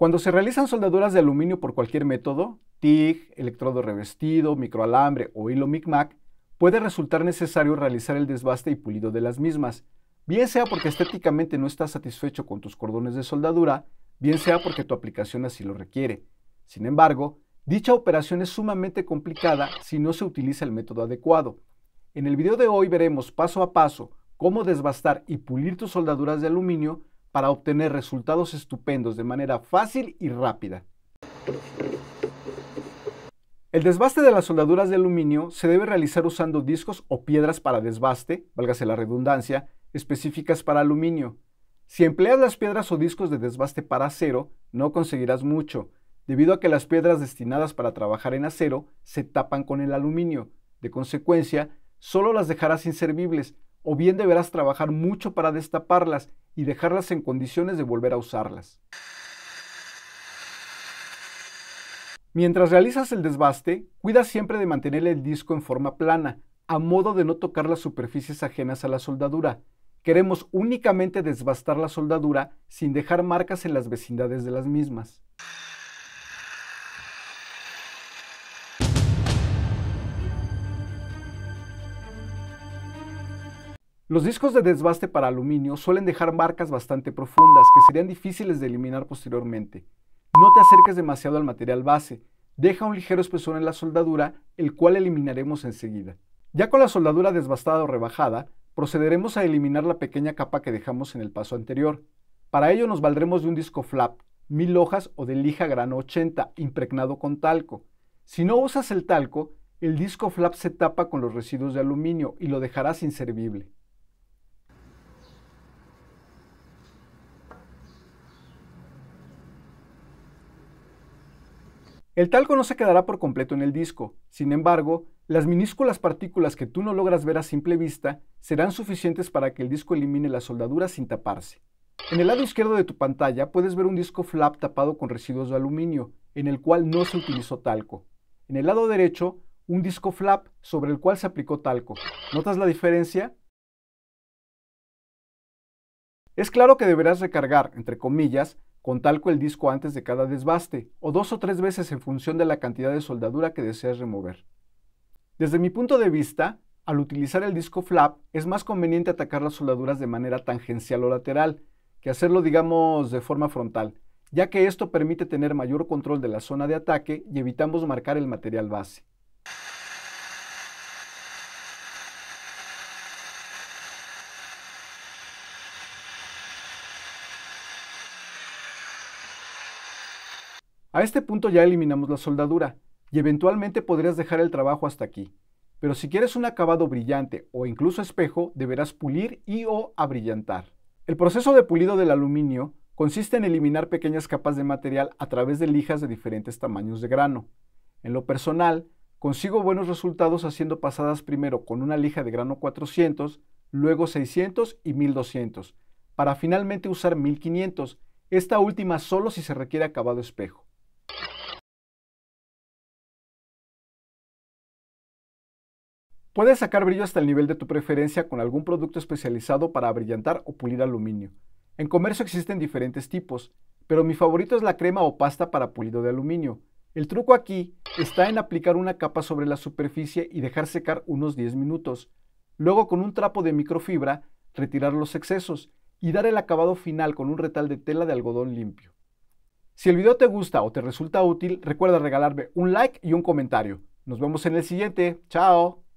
Cuando se realizan soldaduras de aluminio por cualquier método, TIG, electrodo revestido, microalambre o hilo MICMAC, puede resultar necesario realizar el desbaste y pulido de las mismas, bien sea porque estéticamente no estás satisfecho con tus cordones de soldadura, bien sea porque tu aplicación así lo requiere. Sin embargo, dicha operación es sumamente complicada si no se utiliza el método adecuado. En el video de hoy veremos paso a paso cómo desbastar y pulir tus soldaduras de aluminio para obtener resultados estupendos de manera fácil y rápida. El desbaste de las soldaduras de aluminio se debe realizar usando discos o piedras para desbaste, válgase la redundancia, específicas para aluminio. Si empleas las piedras o discos de desbaste para acero, no conseguirás mucho, debido a que las piedras destinadas para trabajar en acero se tapan con el aluminio. De consecuencia, solo las dejarás inservibles, o bien deberás trabajar mucho para destaparlas y dejarlas en condiciones de volver a usarlas. Mientras realizas el desbaste, cuida siempre de mantener el disco en forma plana, a modo de no tocar las superficies ajenas a la soldadura. Queremos únicamente desbastar la soldadura sin dejar marcas en las vecindades de las mismas. Los discos de desbaste para aluminio suelen dejar marcas bastante profundas que serían difíciles de eliminar posteriormente. No te acerques demasiado al material base, deja un ligero espesor en la soldadura, el cual eliminaremos enseguida. Ya con la soldadura desbastada o rebajada, procederemos a eliminar la pequeña capa que dejamos en el paso anterior. Para ello nos valdremos de un disco flap, mil hojas o de lija grano 80 impregnado con talco. Si no usas el talco, el disco flap se tapa con los residuos de aluminio y lo dejarás inservible. El talco no se quedará por completo en el disco, sin embargo, las minúsculas partículas que tú no logras ver a simple vista serán suficientes para que el disco elimine la soldadura sin taparse. En el lado izquierdo de tu pantalla puedes ver un disco flap tapado con residuos de aluminio, en el cual no se utilizó talco. En el lado derecho, un disco flap sobre el cual se aplicó talco. ¿Notas la diferencia? Es claro que deberás recargar, entre comillas, con talco el disco antes de cada desbaste, o dos o tres veces en función de la cantidad de soldadura que deseas remover. Desde mi punto de vista, al utilizar el disco flap es más conveniente atacar las soldaduras de manera tangencial o lateral, que hacerlo digamos de forma frontal, ya que esto permite tener mayor control de la zona de ataque y evitamos marcar el material base. A este punto ya eliminamos la soldadura y eventualmente podrías dejar el trabajo hasta aquí. Pero si quieres un acabado brillante o incluso espejo, deberás pulir y o abrillantar. El proceso de pulido del aluminio consiste en eliminar pequeñas capas de material a través de lijas de diferentes tamaños de grano. En lo personal, consigo buenos resultados haciendo pasadas primero con una lija de grano 400, luego 600 y 1200, para finalmente usar 1500, esta última solo si se requiere acabado espejo. Puedes sacar brillo hasta el nivel de tu preferencia con algún producto especializado para abrillantar o pulir aluminio. En comercio existen diferentes tipos, pero mi favorito es la crema o pasta para pulido de aluminio. El truco aquí está en aplicar una capa sobre la superficie y dejar secar unos 10 minutos. Luego con un trapo de microfibra, retirar los excesos y dar el acabado final con un retal de tela de algodón limpio. Si el video te gusta o te resulta útil, recuerda regalarme un like y un comentario. Nos vemos en el siguiente. Chao.